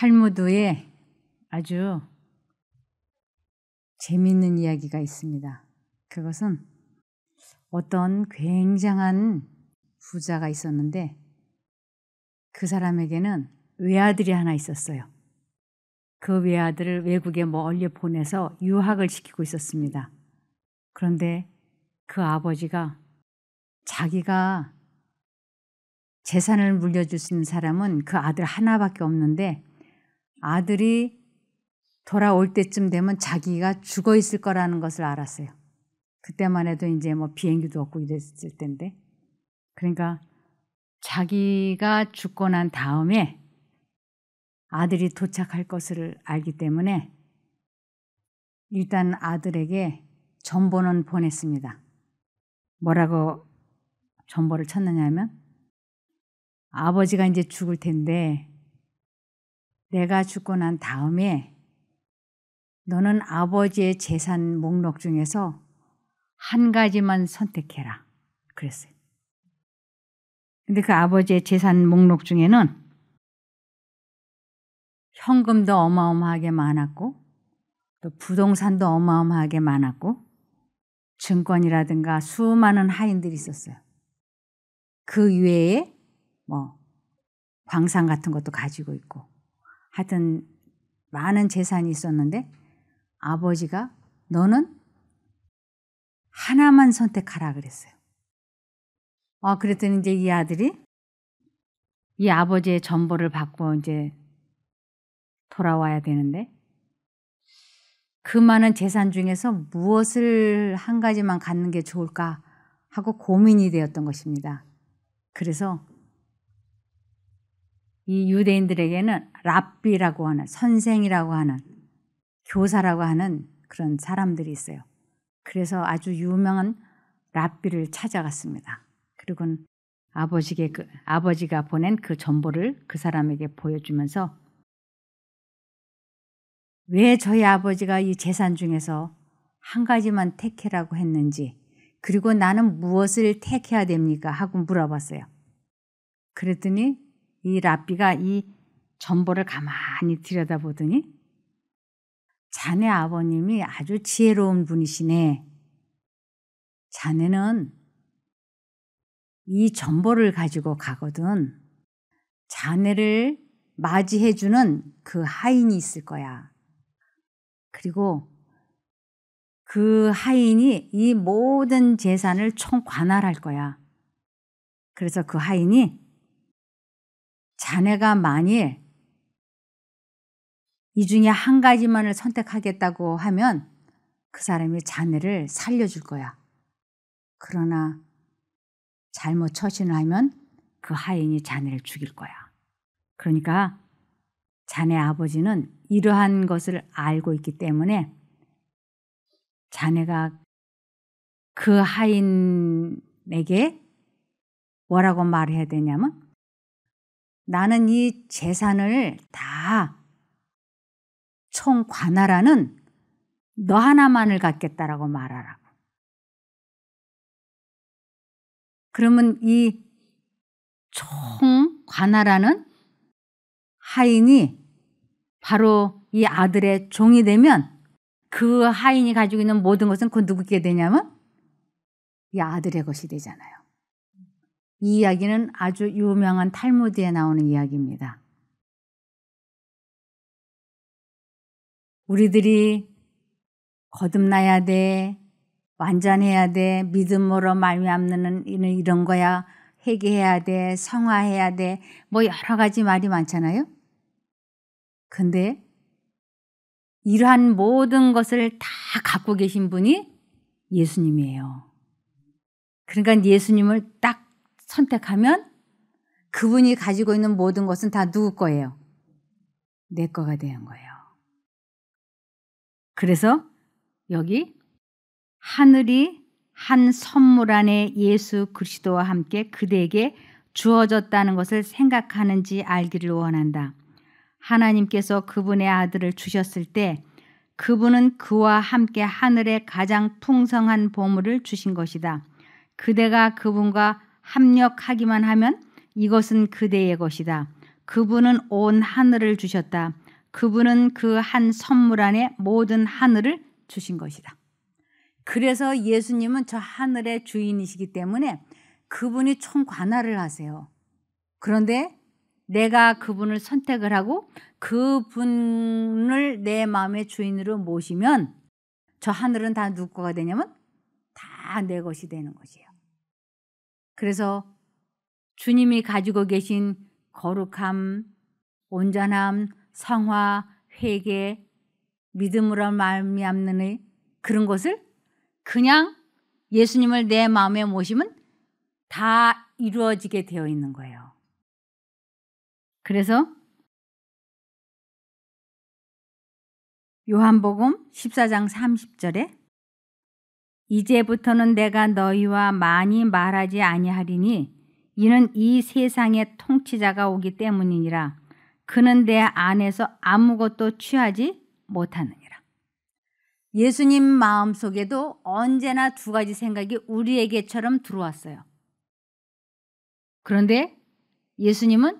탈무드에 아주 재미있는 이야기가 있습니다. 그것은 어떤 굉장한 부자가 있었는데 그 사람에게는 외아들이 하나 있었어요. 그 외아들을 외국에 멀리 보내서 유학을 시키고 있었습니다. 그런데 그 아버지가 자기가 재산을 물려줄 수 있는 사람은 그 아들 하나밖에 없는데 아들이 돌아올 때쯤 되면 자기가 죽어 있을 거라는 것을 알았어요. 그때만 해도 이제 뭐 비행기도 없고 이랬을 텐데. 그러니까 자기가 죽고 난 다음에 아들이 도착할 것을 알기 때문에 일단 아들에게 전보는 보냈습니다. 뭐라고 전보를 쳤느냐 하면 아버지가 이제 죽을 텐데 내가 죽고 난 다음에 너는 아버지의 재산 목록 중에서 한 가지만 선택해라. 그랬어요. 근데 그 아버지의 재산 목록 중에는 현금도 어마어마하게 많았고 또 부동산도 어마어마하게 많았고 증권이라든가 수많은 하인들이 있었어요. 그 외에 뭐 광산 같은 것도 가지고 있고 하여튼 많은 재산이 있었는데 아버지가 너는 하나만 선택하라 그랬어요. 아, 그랬더니 이제 이 아들이 이 아버지의 전보를 받고 이제 돌아와야 되는데 그 많은 재산 중에서 무엇을 한 가지만 갖는 게 좋을까 하고 고민이 되었던 것입니다. 그래서 이 유대인들에게는 랍비라고 하는 선생이라고 하는 교사라고 하는 그런 사람들이 있어요. 그래서 아주 유명한 랍비를 찾아갔습니다. 그리고는 아버지게 그, 아버지가 보낸 그 정보를 그 사람에게 보여주면서 왜 저희 아버지가 이 재산 중에서 한 가지만 택해라고 했는지 그리고 나는 무엇을 택해야 됩니까 하고 물어봤어요. 그랬더니 이 라비가 이 전보를 가만히 들여다보더니 자네 아버님이 아주 지혜로운 분이시네. 자네는 이 전보를 가지고 가거든 자네를 맞이해주는 그 하인이 있을 거야. 그리고 그 하인이 이 모든 재산을 총관할할 거야. 그래서 그 하인이 자네가 만일 이 중에 한 가지만을 선택하겠다고 하면 그 사람이 자네를 살려줄 거야. 그러나 잘못 처신을 하면 그 하인이 자네를 죽일 거야. 그러니까 자네 아버지는 이러한 것을 알고 있기 때문에 자네가 그 하인에게 뭐라고 말해야 되냐면 나는 이 재산을 다 총관하라는 너 하나만을 갖겠다라고 말하라고. 그러면 이 총관하라는 하인이 바로 이 아들의 종이 되면 그 하인이 가지고 있는 모든 것은 그 누구께 되냐면 이 아들의 것이 되잖아요. 이 이야기는 아주 유명한 탈무드에 나오는 이야기입니다. 우리들이 거듭나야 돼, 완전해야 돼, 믿음으로 말미암는 이런 거야, 회개해야 돼, 성화해야 돼, 뭐 여러 가지 말이 많잖아요. 근데 이러한 모든 것을 다 갖고 계신 분이 예수님이에요. 그러니까 예수님을 딱 선택하면 그분이 가지고 있는 모든 것은 다 누구 거예요? 내 거가 되는 거예요. 그래서 여기 하늘이 한 선물 안에 예수 그리스도와 함께 그대에게 주어졌다는 것을 생각하는지 알기를 원한다. 하나님께서 그분의 아들을 주셨을 때 그분은 그와 함께 하늘의 가장 풍성한 보물을 주신 것이다. 그대가 그분과 합력하기만 하면 이것은 그대의 것이다. 그분은 온 하늘을 주셨다. 그분은 그 한 선물 안에 모든 하늘을 주신 것이다. 그래서 예수님은 저 하늘의 주인이시기 때문에 그분이 총관할을 하세요. 그런데 내가 그분을 선택을 하고 그분을 내 마음의 주인으로 모시면 저 하늘은 다 누구가 되냐면 다 내 것이 되는 것이에요. 그래서 주님이 가지고 계신 거룩함, 온전함, 성화, 회개, 믿음으로 말미암는 그런 것을 그냥 예수님을 내 마음에 모시면 다 이루어지게 되어 있는 거예요. 그래서 요한복음 14장 30절에 이제부터는 내가 너희와 많이 말하지 아니하리니 이는 이 세상의 통치자가 오기 때문이니라. 그는 내 안에서 아무것도 취하지 못하느니라. 예수님 마음 속에도 언제나 두 가지 생각이 우리에게처럼 들어왔어요. 그런데 예수님은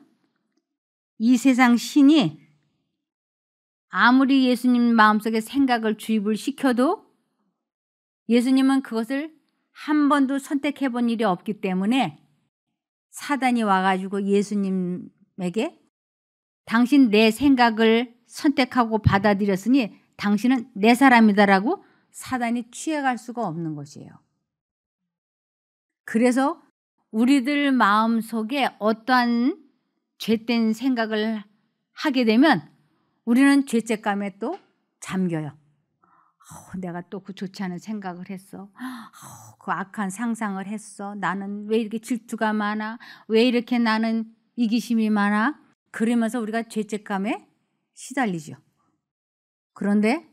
이 세상 신이 아무리 예수님 마음속에 생각을 주입을 시켜도 예수님은 그것을 한 번도 선택해 본 일이 없기 때문에 사단이 와가지고 예수님에게 당신 내 생각을 선택하고 받아들였으니 당신은 내 사람이다라고 사단이 취해갈 수가 없는 것이에요. 그래서 우리들 마음 속에 어떠한 죄된 생각을 하게 되면 우리는 죄책감에 또 잠겨요. 어, 내가 또 그 좋지 않은 생각을 했어. 어, 그 악한 상상을 했어. 나는 왜 이렇게 질투가 많아? 왜 이렇게 나는 이기심이 많아? 그러면서 우리가 죄책감에 시달리죠. 그런데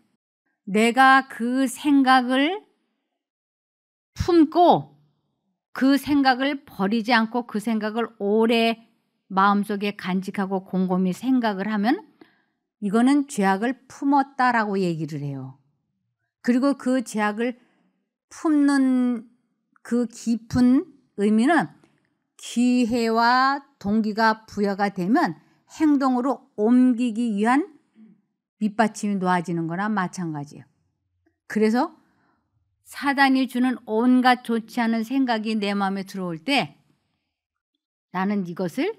내가 그 생각을 품고 그 생각을 버리지 않고 그 생각을 오래 마음속에 간직하고 곰곰이 생각을 하면 이거는 죄악을 품었다라고 얘기를 해요. 그리고 그 제약을 품는 그 깊은 의미는 기회와 동기가 부여가 되면 행동으로 옮기기 위한 밑받침이 놓아지는 거나 마찬가지예요. 그래서 사단이 주는 온갖 좋지 않은 생각이 내 마음에 들어올 때 나는 이것을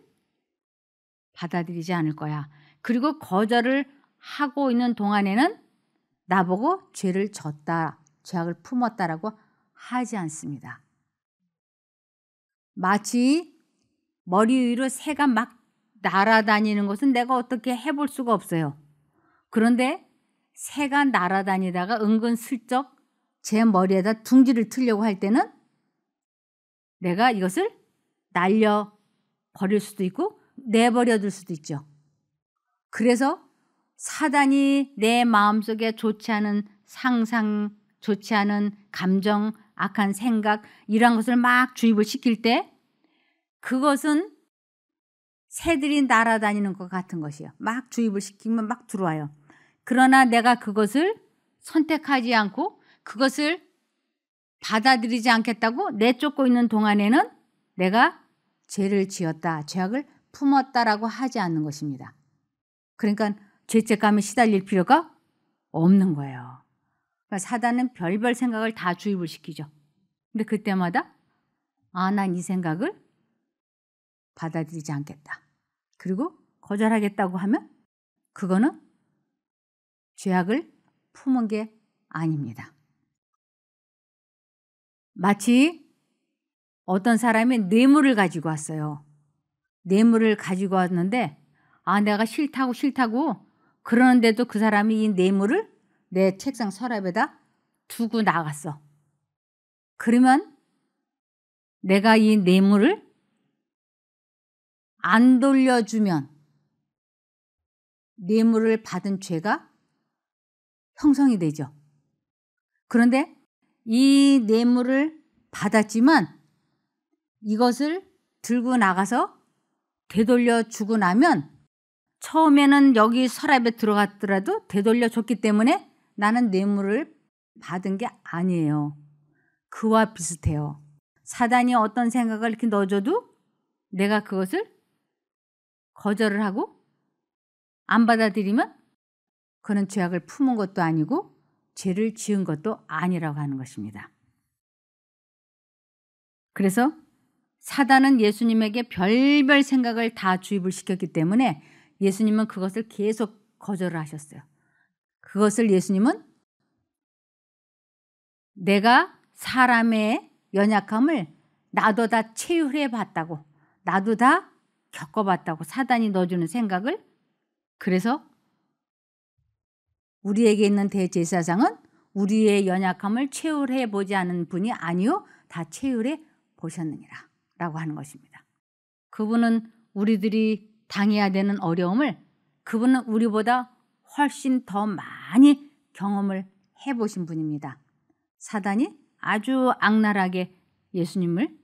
받아들이지 않을 거야. 그리고 거절을 하고 있는 동안에는 나보고 죄를 졌다, 죄악을 품었다라고 하지 않습니다. 마치 머리 위로 새가 막 날아다니는 것은 내가 어떻게 해볼 수가 없어요. 그런데 새가 날아다니다가 은근슬쩍 제 머리에다 둥지를 틀려고 할 때는 내가 이것을 날려 버릴 수도 있고 내버려 둘 수도 있죠. 그래서 사단이 내 마음속에 좋지 않은 상상, 좋지 않은 감정, 악한 생각 이러 것을 막 주입을 시킬 때 그것은 새들이 날아다니는 것 같은 것이요. 막 주입을 시키면 막 들어와요. 그러나 내가 그것을 선택하지 않고 그것을 받아들이지 않겠다고 내쫓고 있는 동안에는 내가 죄를 지었다, 죄악을 품었다라고 하지 않는 것입니다. 그러니까 죄책감에 시달릴 필요가 없는 거예요. 그러니까 사단은 별별 생각을 다 주입을 시키죠. 근데 그때마다 아, 난 이 생각을 받아들이지 않겠다. 그리고 거절하겠다고 하면 그거는 죄악을 품은 게 아닙니다. 마치 어떤 사람이 뇌물을 가지고 왔어요. 뇌물을 가지고 왔는데 아 내가 싫다고 싫다고 그러는데도 그 사람이 이 뇌물을 내 책상 서랍에다 두고 나갔어. 그러면 내가 이 뇌물을 안 돌려주면 뇌물을 받은 죄가 형성이 되죠. 그런데 이 뇌물을 받았지만 이것을 들고 나가서 되돌려 주고 나면 처음에는 여기 서랍에 들어갔더라도 되돌려 줬기 때문에 나는 뇌물을 받은 게 아니에요. 그와 비슷해요. 사단이 어떤 생각을 이렇게 넣어줘도 내가 그것을 거절을 하고 안 받아들이면 그는 죄악을 품은 것도 아니고 죄를 지은 것도 아니라고 하는 것입니다. 그래서 사단은 예수님에게 별별 생각을 다 주입을 시켰기 때문에 예수님은 그것을 계속 거절을 하셨어요. 그것을 예수님은 내가 사람의 연약함을 나도 다 체휼해 봤다고, 나도 다 겪어봤다고 사단이 넣어주는 생각을 그래서 우리에게 있는 대제사장은 우리의 연약함을 체휼해 보지 않은 분이 아니요 다 체휼해 보셨느니라라고 하는 것입니다. 그분은 우리들이 당해야 되는 어려움을 그분은 우리보다 훨씬 더 많이 경험을 해보신 분입니다. 사단이 아주 악랄하게 예수님을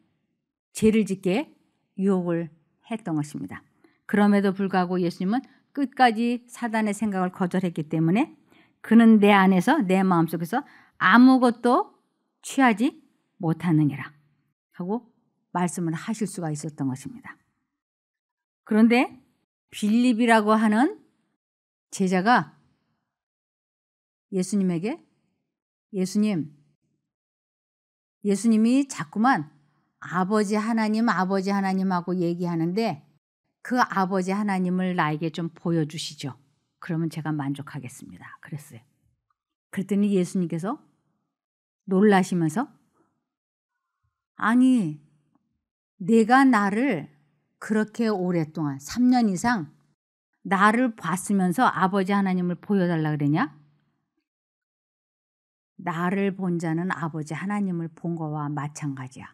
죄를 짓게 유혹을 했던 것입니다. 그럼에도 불구하고 예수님은 끝까지 사단의 생각을 거절했기 때문에 그는 내 안에서 내 마음속에서 아무것도 취하지 못하느니라 하고 말씀을 하실 수가 있었던 것입니다. 그런데 빌립이라고 하는 제자가 예수님에게 예수님, 예수님이 자꾸만 아버지 하나님, 아버지 하나님하고 얘기하는데 그 아버지 하나님을 나에게 좀 보여주시죠. 그러면 제가 만족하겠습니다. 그랬어요. 그랬더니 예수님께서 놀라시면서 아니, 내가 나를 그렇게 오랫동안 3년 이상 나를 봤으면서 아버지 하나님을 보여달라 그러냐? 나를 본 자는 아버지 하나님을 본 거와 마찬가지야.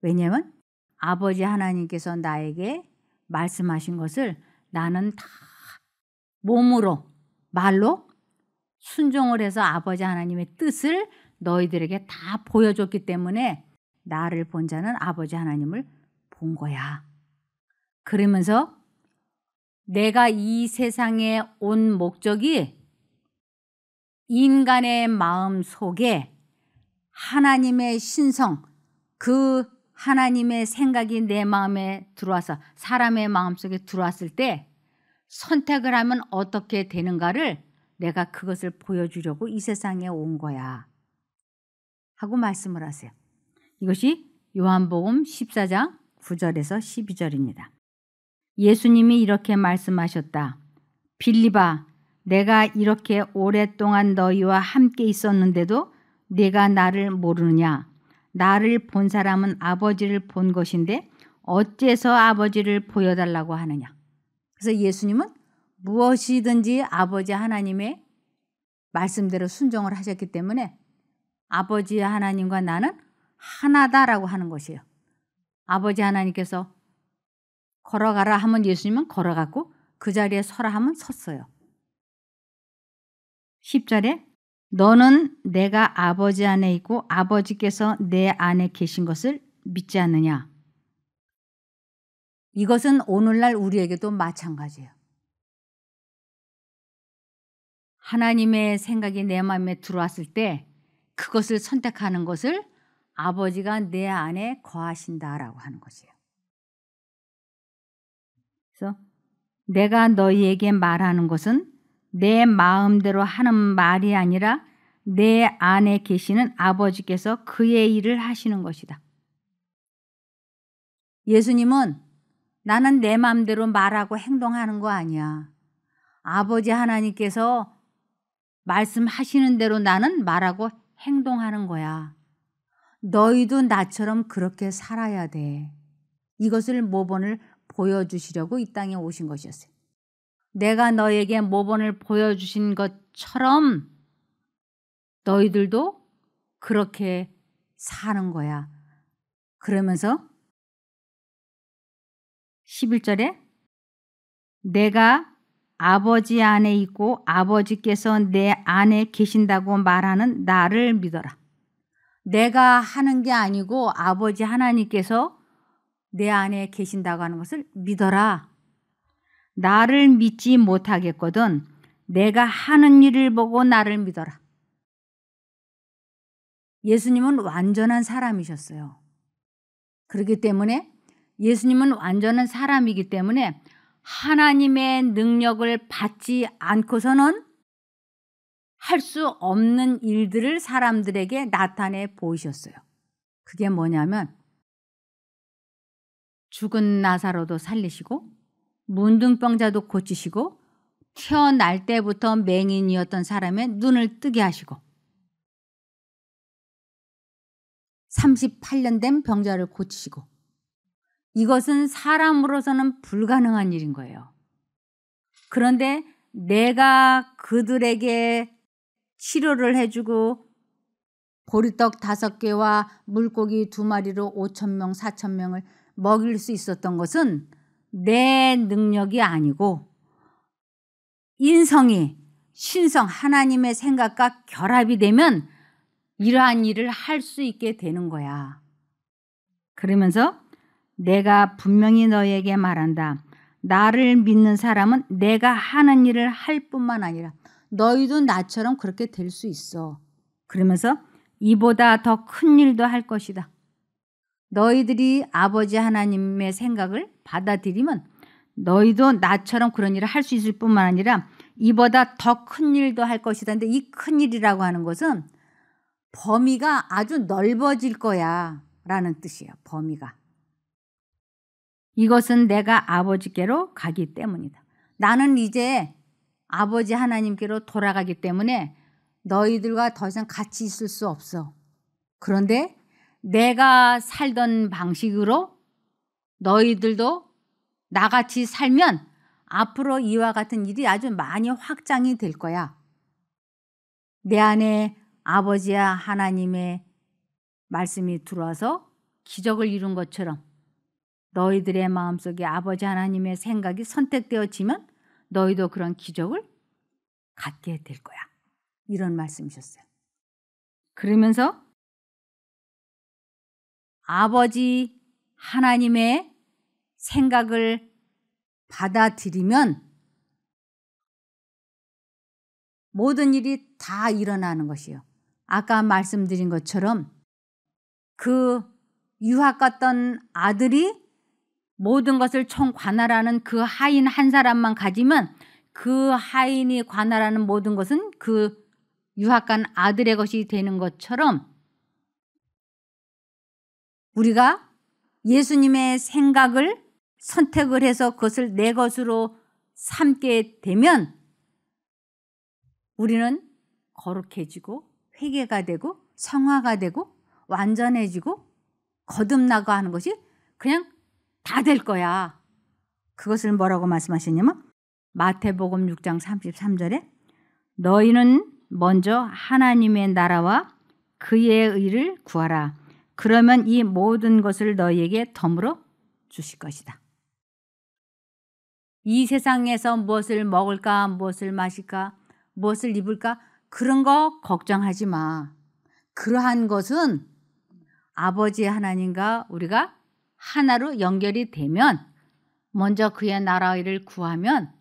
왜냐면 아버지 하나님께서 나에게 말씀하신 것을 나는 다 몸으로 말로 순종을 해서 아버지 하나님의 뜻을 너희들에게 다 보여줬기 때문에 나를 본 자는 아버지 하나님을 본 거야. 그러면서 내가 이 세상에 온 목적이 인간의 마음 속에 하나님의 신성, 그 하나님의 생각이 내 마음에 들어와서 사람의 마음 속에 들어왔을 때 선택을 하면 어떻게 되는가를 내가 그것을 보여주려고 이 세상에 온 거야. 하고 말씀을 하세요. 이것이 요한복음 14장 9절에서 12절입니다. 예수님이 이렇게 말씀하셨다. 빌리바, 내가 이렇게 오랫동안 너희와 함께 있었는데도 네가 나를 모르느냐? 나를 본 사람은 아버지를 본 것인데 어째서 아버지를 보여달라고 하느냐? 그래서 예수님은 무엇이든지 아버지 하나님의 말씀대로 순종을 하셨기 때문에 아버지 하나님과 나는 하나다라고 하는 것이에요. 아버지 하나님께서 걸어가라 하면 예수님은 걸어갔고 그 자리에 서라 하면 섰어요. 10절에 너는 내가 아버지 안에 있고 아버지께서 내 안에 계신 것을 믿지 않느냐. 이것은 오늘날 우리에게도 마찬가지예요. 하나님의 생각이 내 마음에 들어왔을 때 그것을 선택하는 것을 아버지가 내 안에 거하신다라고 하는 것이에요. 그래서 내가 너희에게 말하는 것은 내 마음대로 하는 말이 아니라 내 안에 계시는 아버지께서 그의 일을 하시는 것이다. 예수님은 나는 내 마음대로 말하고 행동하는 거 아니야. 아버지 하나님께서 말씀하시는 대로 나는 말하고 행동하는 거야. 너희도 나처럼 그렇게 살아야 돼. 이것을 모본을 보여주시려고 이 땅에 오신 것이었어요. 내가 너에게 모범을 보여주신 것처럼 너희들도 그렇게 사는 거야. 그러면서 11절에 내가 아버지 안에 있고 아버지께서 내 안에 계신다고 말하는 나를 믿어라. 내가 하는 게 아니고 아버지 하나님께서 내 안에 계신다고 하는 것을 믿어라. 나를 믿지 못하겠거든 내가 하는 일을 보고 나를 믿어라. 예수님은 완전한 사람이셨어요. 그렇기 때문에 예수님은 완전한 사람이기 때문에 하나님의 능력을 받지 않고서는 할 수 없는 일들을 사람들에게 나타내 보이셨어요. 그게 뭐냐면 죽은 나사로도 살리시고 문둥병자도 고치시고 태어날 때부터 맹인이었던 사람의 눈을 뜨게 하시고 38년 된 병자를 고치시고 이것은 사람으로서는 불가능한 일인 거예요. 그런데 내가 그들에게 치료를 해주고 보리떡 다섯 개와 물고기 두 마리로 5천 명, 4천 명을 먹일 수 있었던 것은 내 능력이 아니고 인성이 신성 하나님의 생각과 결합이 되면 이러한 일을 할 수 있게 되는 거야. 그러면서 내가 분명히 너에게 말한다. 나를 믿는 사람은 내가 하는 일을 할 뿐만 아니라 너희도 나처럼 그렇게 될 수 있어. 그러면서 이보다 더 큰 일도 할 것이다. 너희들이 아버지 하나님의 생각을 받아들이면 너희도 나처럼 그런 일을 할 수 있을 뿐만 아니라 이보다 더 큰 일도 할 것이다. 근데 이 큰 일이라고 하는 것은 범위가 아주 넓어질 거야. 라는 뜻이에요. 범위가. 이것은 내가 아버지께로 가기 때문이다. 나는 이제 아버지 하나님께로 돌아가기 때문에 너희들과 더 이상 같이 있을 수 없어. 그런데 내가 살던 방식으로 너희들도 나같이 살면 앞으로 이와 같은 일이 아주 많이 확장이 될 거야. 내 안에 아버지와 하나님의 말씀이 들어와서 기적을 이룬 것처럼 너희들의 마음속에 아버지 하나님의 생각이 선택되어지면 너희도 그런 기적을 갖게 될 거야. 이런 말씀이셨어요. 그러면서 아버지 하나님의 생각을 받아들이면 모든 일이 다 일어나는 것이요. 아까 말씀드린 것처럼 그 유학 갔던 아들이 모든 것을 총 관할하는 그 하인 한 사람만 가지면 그 하인이 관할하는 모든 것은 그 유학 간 아들의 것이 되는 것처럼 우리가 예수님의 생각을 선택을 해서 그것을 내 것으로 삼게 되면 우리는 거룩해지고 회개가 되고 성화가 되고 완전해지고 거듭나고 하는 것이 그냥 다 될 거야. 그것을 뭐라고 말씀하시냐면 마태복음 6장 33절에 너희는 먼저 하나님의 나라와 그의 의를 구하라. 그러면 이 모든 것을 너희에게 덤으로 주실 것이다. 이 세상에서 무엇을 먹을까, 무엇을 마실까, 무엇을 입을까, 그런 거 걱정하지 마. 그러한 것은 아버지 하나님과 우리가 하나로 연결이 되면, 먼저 그의 나라 일 구하면,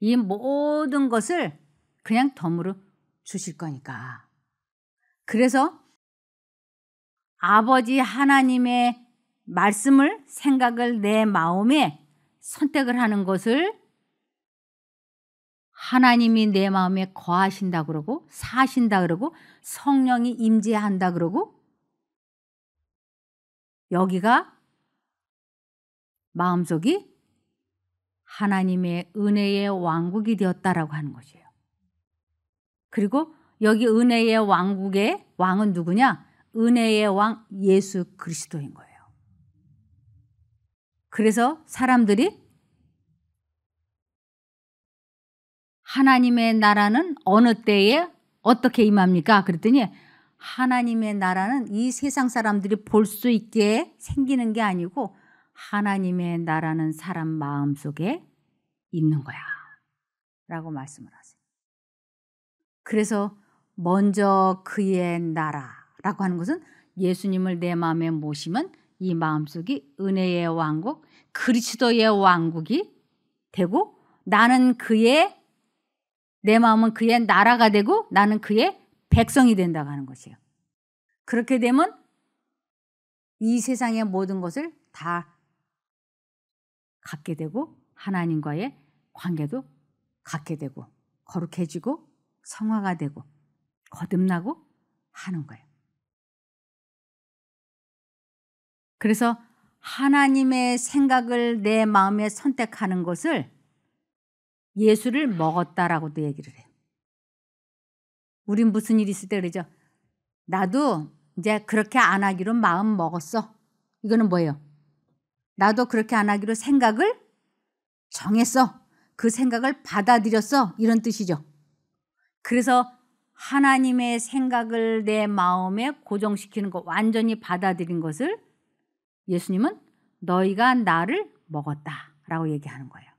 이 모든 것을 그냥 덤으로 주실 거니까. 그래서 아버지 하나님의 말씀을 생각을 내 마음에 선택을 하는 것을 하나님이 내 마음에 거하신다 그러고 사신다 그러고 성령이 임재한다 그러고 여기가 마음속이 하나님의 은혜의 왕국이 되었다라고 하는 것이에요. 그리고 여기 은혜의 왕국의 왕은 누구냐? 은혜의 왕 예수 그리스도인 거예요. 그래서 사람들이 하나님의 나라는 어느 때에 어떻게 임합니까? 그랬더니 하나님의 나라는 이 세상 사람들이 볼 수 있게 생기는 게 아니고 하나님의 나라는 사람 마음 속에 있는 거야. 라고 말씀을 하세요. 그래서 먼저 그의 나라, 라고 하는 것은 예수님을 내 마음에 모시면 이 마음속이 은혜의 왕국, 그리스도의 왕국이 되고 나는 그의 내 마음은 그의 나라가 되고 나는 그의 백성이 된다고 하는 것이에요. 그렇게 되면 이 세상의 모든 것을 다 갖게 되고 하나님과의 관계도 갖게 되고 거룩해지고 성화가 되고 거듭나고 하는 거예요. 그래서 하나님의 생각을 내 마음에 선택하는 것을 예수를 먹었다라고도 얘기를 해요. 우린 무슨 일 있을 때 그러죠. 나도 이제 그렇게 안 하기로 마음 먹었어. 이거는 뭐예요? 나도 그렇게 안 하기로 생각을 정했어. 그 생각을 받아들였어. 이런 뜻이죠. 그래서 하나님의 생각을 내 마음에 고정시키는 것, 완전히 받아들인 것을 예수님은 너희가 나를 먹었다 라고 얘기하는 거예요.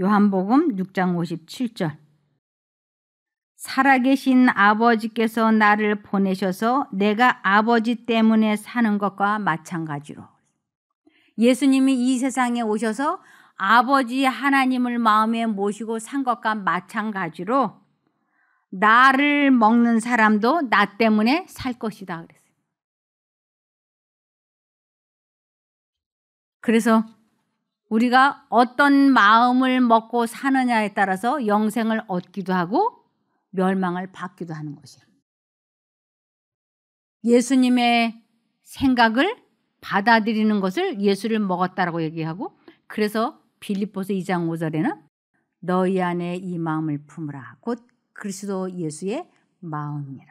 요한복음 6장 57절. 살아계신 아버지께서 나를 보내셔서 내가 아버지 때문에 사는 것과 마찬가지로. 예수님이 이 세상에 오셔서 아버지 하나님을 마음에 모시고 산 것과 마찬가지로 나를 먹는 사람도 나 때문에 살 것이다 그랬어요. 그래서 우리가 어떤 마음을 먹고 사느냐에 따라서 영생을 얻기도 하고 멸망을 받기도 하는 것이에요. 예수님의 생각을 받아들이는 것을 예수를 먹었다라고 얘기하고 그래서 빌립보서 2장 5절에는 너희 안에 이 마음을 품으라 곧 그리스도 예수의 마음이라.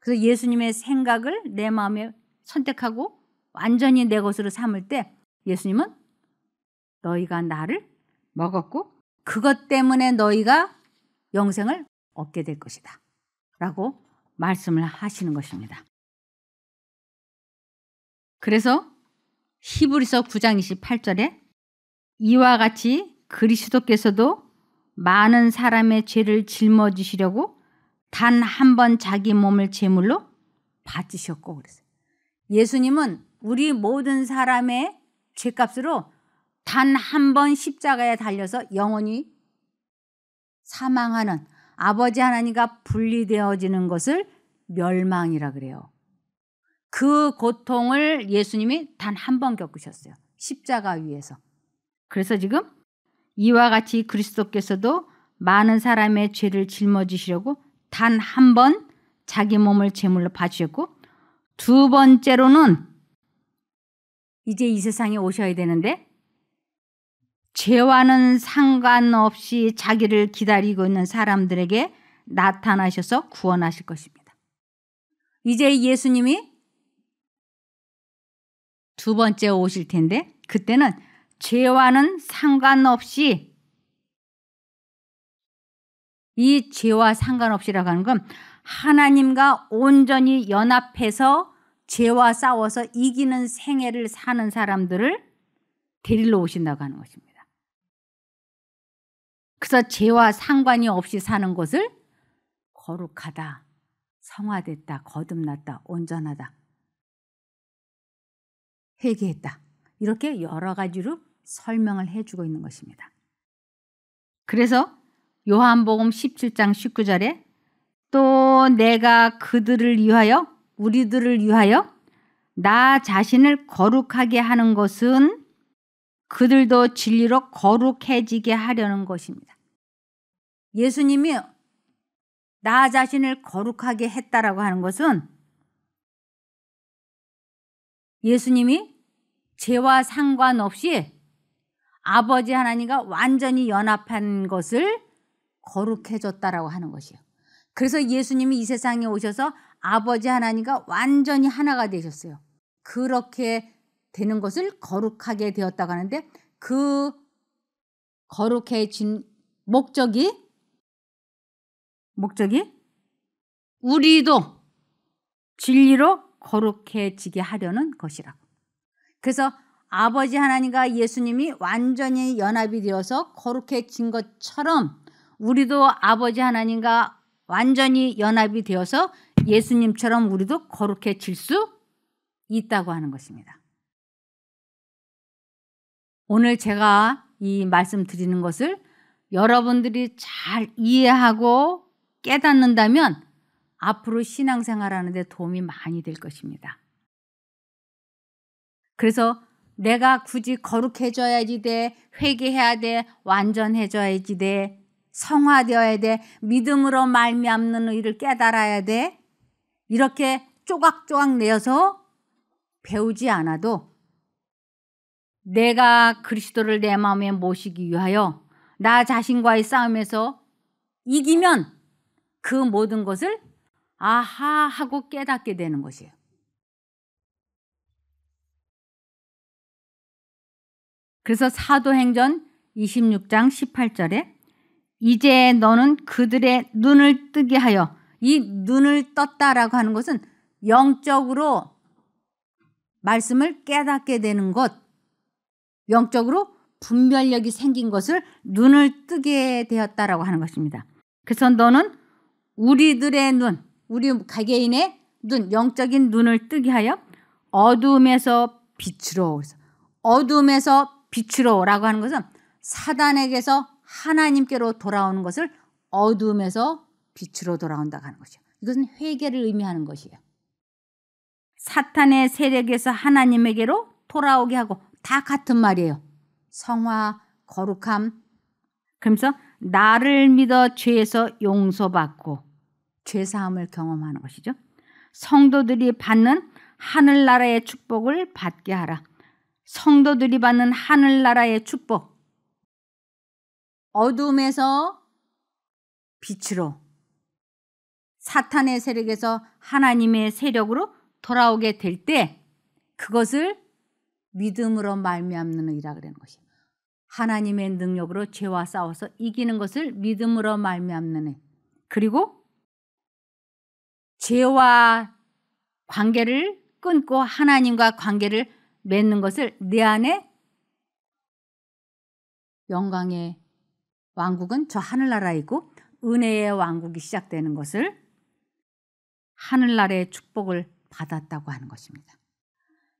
그래서 예수님의 생각을 내 마음에 선택하고 완전히 내 것으로 삼을 때 예수님은 너희가 나를 먹었고 그것 때문에 너희가 영생을 얻게 될 것이다. 라고 말씀을 하시는 것입니다. 그래서 히브리서 9장 28절에 이와 같이 그리스도께서도 많은 사람의 죄를 짊어지시려고 단 한 번 자기 몸을 제물로 바치셨고 그랬어요. 예수님은 우리 모든 사람의 죄값으로 단 한 번 십자가에 달려서 영원히 사망하는 아버지 하나님과 분리되어지는 것을 멸망이라 그래요. 그 고통을 예수님이 단 한 번 겪으셨어요. 십자가 위에서. 그래서 지금 이와 같이 그리스도께서도 많은 사람의 죄를 짊어지시려고 단 한 번 자기 몸을 제물로 바치셨고 두 번째로는 이제 이 세상에 오셔야 되는데 죄와는 상관없이 자기를 기다리고 있는 사람들에게 나타나셔서 구원하실 것입니다. 이제 예수님이 두 번째 오실 텐데 그때는 죄와는 상관없이 이 죄와 상관없이라고 하는 건 하나님과 온전히 연합해서 죄와 싸워서 이기는 생애를 사는 사람들을 데리러 오신다고 하는 것입니다. 그래서 죄와 상관이 없이 사는 것을 거룩하다, 성화됐다, 거듭났다, 온전하다, 회개했다. 이렇게 여러 가지로 설명을 해주고 있는 것입니다. 그래서 요한복음 17장 19절에 또 내가 그들을 위하여 우리들을 위하여 나 자신을 거룩하게 하는 것은 그들도 진리로 거룩해지게 하려는 것입니다. 예수님이 나 자신을 거룩하게 했다라고 하는 것은 예수님이 죄와 상관없이 아버지 하나님과 완전히 연합한 것을 거룩해졌다라고 하는 것이에요. 그래서 예수님이 이 세상에 오셔서 아버지 하나님과 완전히 하나가 되셨어요. 그렇게 되는 것을 거룩하게 되었다고 하는데 그 거룩해진 목적이 목적이 우리도 진리로 거룩해지게 하려는 것이라. 그래서 아버지 하나님과 예수님이 완전히 연합이 되어서 거룩해진 것처럼 우리도 아버지 하나님과 완전히 연합이 되어서 예수님처럼 우리도 거룩해질 수 있다고 하는 것입니다. 오늘 제가 이 말씀 드리는 것을 여러분들이 잘 이해하고 깨닫는다면 앞으로 신앙생활 하는데 도움이 많이 될 것입니다. 그래서 내가 굳이 거룩해져야지 돼, 회개해야 돼, 완전해져야지 돼, 성화되어야 돼, 믿음으로 말미암는 의를 깨달아야 돼. 이렇게 조각조각 내어서 배우지 않아도 내가 그리스도를 내 마음에 모시기 위하여 나 자신과의 싸움에서 이기면 그 모든 것을 아하 하고 깨닫게 되는 것이에요. 그래서 사도행전 26장 18절에 이제 너는 그들의 눈을 뜨게 하여 이 눈을 떴다라고 하는 것은 영적으로 말씀을 깨닫게 되는 것, 영적으로 분별력이 생긴 것을 눈을 뜨게 되었다라고 하는 것입니다. 그래서 너는 우리들의 눈, 우리 가개인의 눈, 영적인 눈을 뜨게 하여 어둠에서 빛으로, 어둠에서 빛으로라고 하는 것은 사단에게서 하나님께로 돌아오는 것을 어둠에서 빛으로 돌아온다고 하는 것이죠 이것은 회개를 의미하는 것이에요. 사탄의 세력에서 하나님에게로 돌아오게 하고 다 같은 말이에요. 성화, 거룩함. 그러면서 나를 믿어 죄에서 용서받고 죄사함을 경험하는 것이죠. 성도들이 받는 하늘나라의 축복을 받게 하라. 성도들이 받는 하늘나라의 축복. 어둠에서 빛으로 사탄의 세력에서 하나님의 세력으로 돌아오게 될 때 그것을 믿음으로 말미암는 이라 그러는 것이 하나님의 능력으로 죄와 싸워서 이기는 것을 믿음으로 말미암는 일. 그리고 죄와 관계를 끊고 하나님과 관계를 맺는 것을 내 안에 영광의 왕국은 저 하늘나라이고 은혜의 왕국이 시작되는 것을 하늘나라의 축복을 받았다고 하는 것입니다.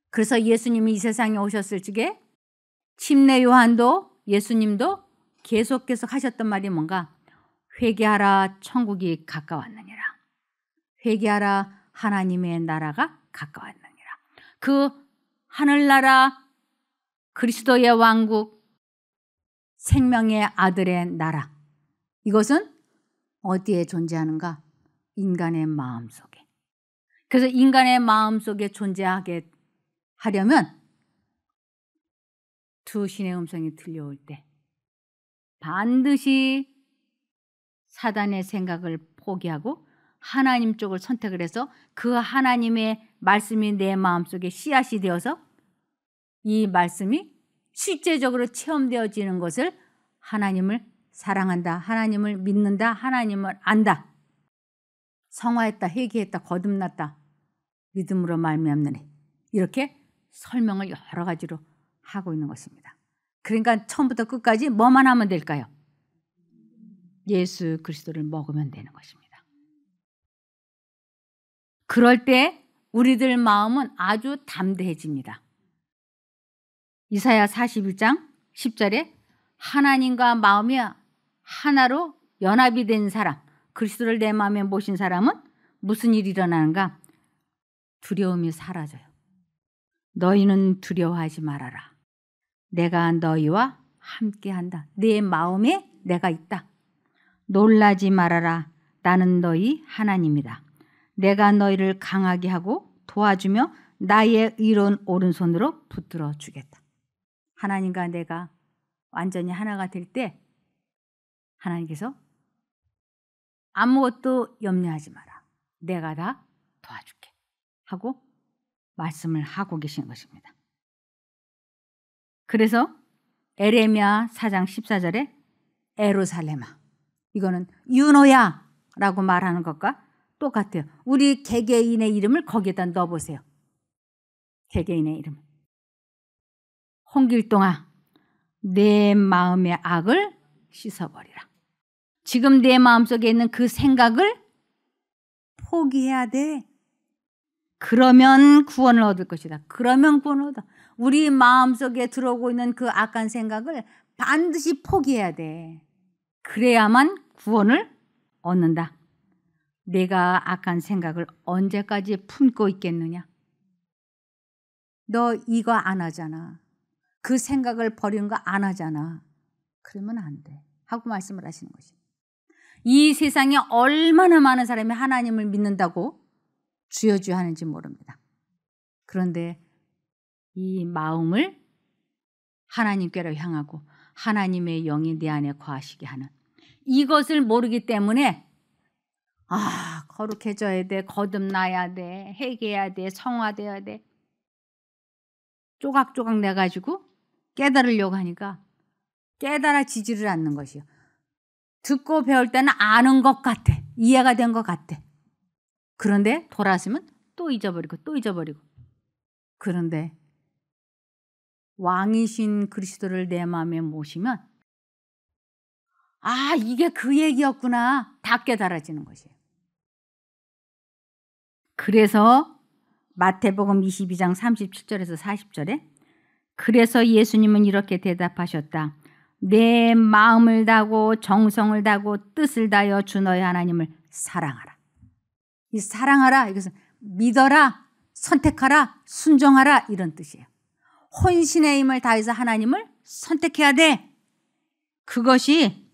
그래서 예수님이 이 세상에 오셨을 적에 침례 요한도 예수님도 계속 계속 하셨던 말이 뭔가 회개하라 천국이 가까웠느니라. 회개하라 하나님의 나라가 가까웠느니라. 그 하늘나라 그리스도의 왕국 생명의 아들의 나라. 이것은 어디에 존재하는가? 인간의 마음 속에. 그래서 인간의 마음 속에 존재하게 하려면 두 신의 음성이 들려올 때 반드시 사단의 생각을 포기하고 하나님 쪽을 선택을 해서 그 하나님의 말씀이 내 마음속에 씨앗이 되어서 이 말씀이 실제적으로 체험되어지는 것을 하나님을 사랑한다, 하나님을 믿는다, 하나님을 안다. 성화했다, 회개했다, 거듭났다. 믿음으로 말미암느니 이렇게 설명을 여러 가지로 하고 있는 것입니다. 그러니까 처음부터 끝까지 뭐만 하면 될까요? 예수 그리스도를 먹으면 되는 것입니다. 그럴 때 우리들 마음은 아주 담대해집니다. 이사야 41장 10절에 하나님과 마음이 하나로 연합이 된 사람 그리스도를 내 마음에 모신 사람은 무슨 일이 일어나는가? 두려움이 사라져요. 너희는 두려워하지 말아라. 내가 너희와 함께 한다. 내 마음에 내가 있다. 놀라지 말아라. 나는 너희 하나님이다. 내가 너희를 강하게 하고 도와주며 나의 이런 오른손으로 붙들어 주겠다. 하나님과 내가 완전히 하나가 될 때 하나님께서 아무것도 염려하지 마라. 내가 다 도와줄게. 하고 말씀을 하고 계신 것입니다. 그래서 에레미아사장 14절에 에루살렘아 이거는 유노야라고 말하는 것과 똑같아요. 우리 개개인의 이름을 거기에다 넣어보세요. 개개인의 이름. 홍길동아 내 마음의 악을 씻어버리라. 지금 내 마음속에 있는 그 생각을 포기해야 돼. 그러면 구원을 얻을 것이다. 그러면 구원을 얻어. 우리 마음속에 들어오고 있는 그 악한 생각을 반드시 포기해야 돼. 그래야만 구원을 얻는다. 내가 악한 생각을 언제까지 품고 있겠느냐? 너 이거 안 하잖아. 그 생각을 버리거안 하잖아. 그러면 안 돼. 하고 말씀을 하시는 것이. 이 세상에 얼마나 많은 사람이 하나님을 믿는다고 주여주여 하는지 모릅니다. 그런데 이 마음을 하나님께로 향하고 하나님의 영이 내 안에 과하시게 하는 이것을 모르기 때문에 아 거룩해져야 돼 거듭나야 돼 회개해야 돼 성화돼야 돼 조각조각 내가지고 깨달으려고 하니까 깨달아지지를 않는 것이요 듣고 배울 때는 아는 것 같아. 이해가 된 것 같아. 그런데 돌아서면 또 잊어버리고 또 잊어버리고. 그런데 왕이신 그리스도를 내 마음에 모시면 아, 이게 그 얘기였구나. 다 깨달아지는 것이에요. 그래서 마태복음 22장 37절에서 40절에 그래서 예수님은 이렇게 대답하셨다. 내 마음을 다고 정성을 다고 뜻을 다여 하주 너의 하나님을 사랑하라. 이 사랑하라 이것은 믿어라, 선택하라, 순종하라 이런 뜻이에요. 혼신의 힘을 다해서 하나님을 선택해야 돼. 그것이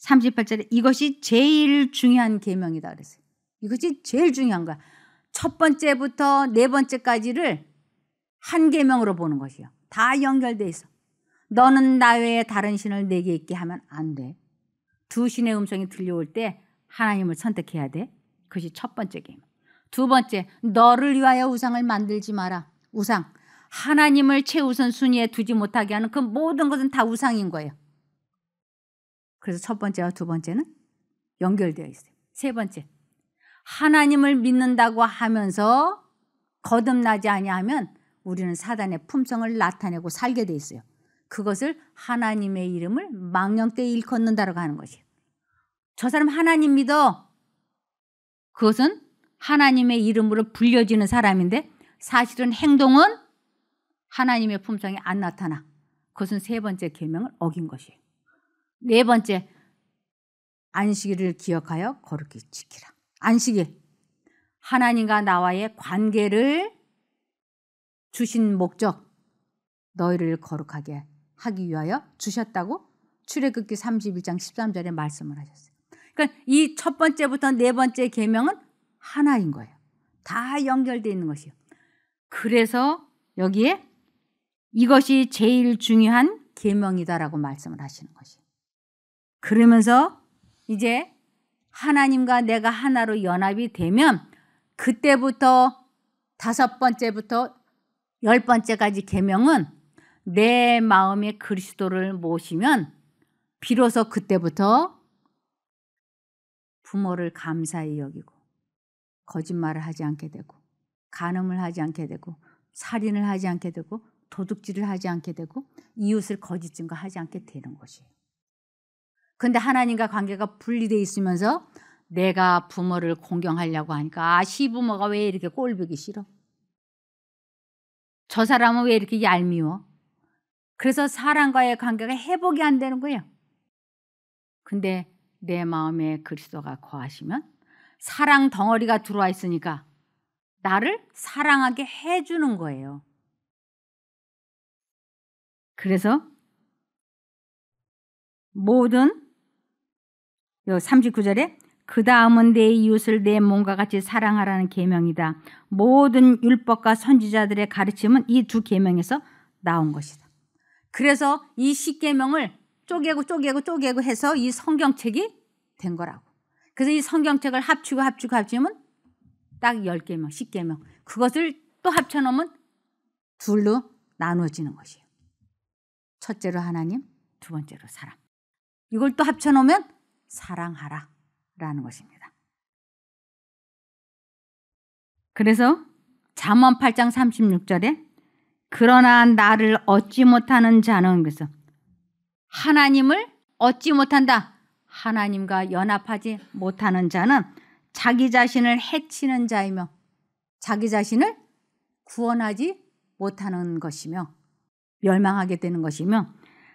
38절에 이것이 제일 중요한 계명이다 그랬어요. 이것이 제일 중요한 거야. 첫 번째부터 네 번째까지를 한 계명으로 보는 것이요. 다 연결돼 있어. 너는 나 외에 다른 신을 내게 있게 하면 안 돼. 두 신의 음성이 들려올 때 하나님을 선택해야 돼. 그것이 첫 번째 게임. 두 번째, 너를 위하여 우상을 만들지 마라. 우상. 하나님을 최우선 순위에 두지 못하게 하는 그 모든 것은 다 우상인 거예요. 그래서 첫 번째와 두 번째는 연결되어 있어요. 세 번째, 하나님을 믿는다고 하면서 거듭나지 아니하면 우리는 사단의 품성을 나타내고 살게 돼 있어요. 그것을 하나님의 이름을 망령 때 일컫는다라고 하는 것이에요. 저 사람 하나님 믿어. 그것은 하나님의 이름으로 불려지는 사람인데 사실은 행동은 하나님의 품성에 안 나타나. 그것은 세 번째 계명을 어긴 것이에요. 네 번째 안식일을 기억하여 거룩히 지키라. 안식일 하나님과 나와의 관계를 주신 목적 너희를 거룩하게 하기 위하여 주셨다고 출애굽기 31장 13절에 말씀을 하셨어요. 그러니까 이 첫 번째부터 네 번째 계명은 하나인 거예요. 다 연결되어 있는 것이요. 그래서 여기에 이것이 제일 중요한 계명이다라고 말씀을 하시는 것이요. 그러면서 이제 하나님과 내가 하나로 연합이 되면 그때부터 다섯 번째부터 열 번째까지 계명은 내 마음에 그리스도를 모시면 비로소 그때부터 부모를 감사히 여기고 거짓말을 하지 않게 되고 간음을 하지 않게 되고 살인을 하지 않게 되고 도둑질을 하지 않게 되고 이웃을 거짓 증거하지 않게 되는 것이에요. 근데 하나님과 관계가 분리되어 있으면서 내가 부모를 공경하려고 하니까 아 시부모가 왜 이렇게 꼴보기 싫어? 저 사람은 왜 이렇게 얄미워? 그래서 사랑과의 관계가 회복이 안 되는 거예요. 근데 내 마음에 그리스도가 거하시면 사랑 덩어리가 들어와 있으니까 나를 사랑하게 해주는 거예요. 그래서 모든 39절에 그 다음은 내 이웃을 내 몸과 같이 사랑하라는 계명이다. 모든 율법과 선지자들의 가르침은 이 두 계명에서 나온 것이다. 그래서 이 십계명을 쪼개고 쪼개고 쪼개고 해서 이 성경책이 된 거라고. 그래서 이 성경책을 합치고 합치고 합치면 딱 열개명 십개명 그것을 또 합쳐놓으면 둘로 나누어지는 것이에요. 첫째로 하나님, 두 번째로 사랑. 이걸 또 합쳐놓으면 사랑하라 라는 것입니다. 그래서 잠언 8장 36절에 그러나 나를 얻지 못하는 자는 그래서 하나님을 얻지 못한다. 하나님과 연합하지 못하는 자는 자기 자신을 해치는 자이며 자기 자신을 구원하지 못하는 것이며 멸망하게 되는 것이며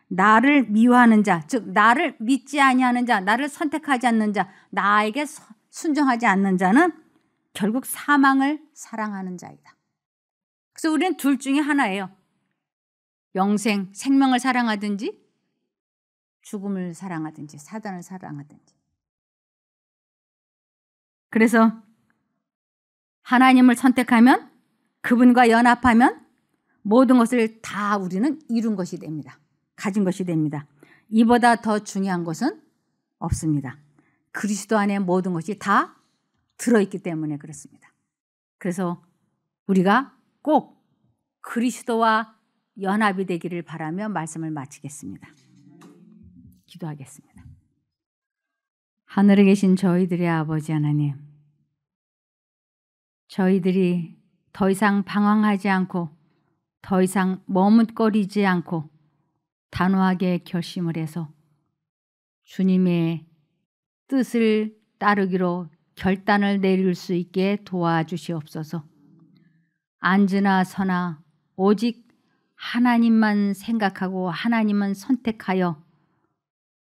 나를 미워하는 자, 즉 나를 믿지 아니하는 자, 나를 선택하지 않는 자, 나에게 순종하지 않는 자는 결국 사망을 사랑하는 자이다. 그래서 우리는 둘 중에 하나예요. 영생, 생명을 사랑하든지 죽음을 사랑하든지 사단을 사랑하든지. 그래서 하나님을 선택하면 그분과 연합하면 모든 것을 다 우리는 이룬 것이 됩니다. 가진 것이 됩니다. 이보다 더 중요한 것은 없습니다. 그리스도 안에 모든 것이 다 들어있기 때문에 그렇습니다. 그래서 우리가 꼭 그리스도와 연합이 되기를 바라며 말씀을 마치겠습니다. 기도하겠습니다. 하늘에 계신 저희들의 아버지 하나님, 저희들이 더 이상 방황하지 않고 더 이상 머뭇거리지 않고 단호하게 결심을 해서 주님의 뜻을 따르기로 결단을 내릴 수 있게 도와주시옵소서. 앉으나 서나 오직 하나님만 생각하고 하나님만 선택하여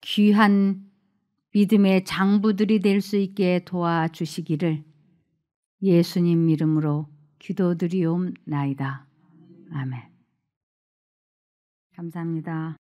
귀한 믿음의 장부들이 될 수 있게 도와주시기를 예수님 이름으로 기도드리옵나이다. 아멘. 감사합니다.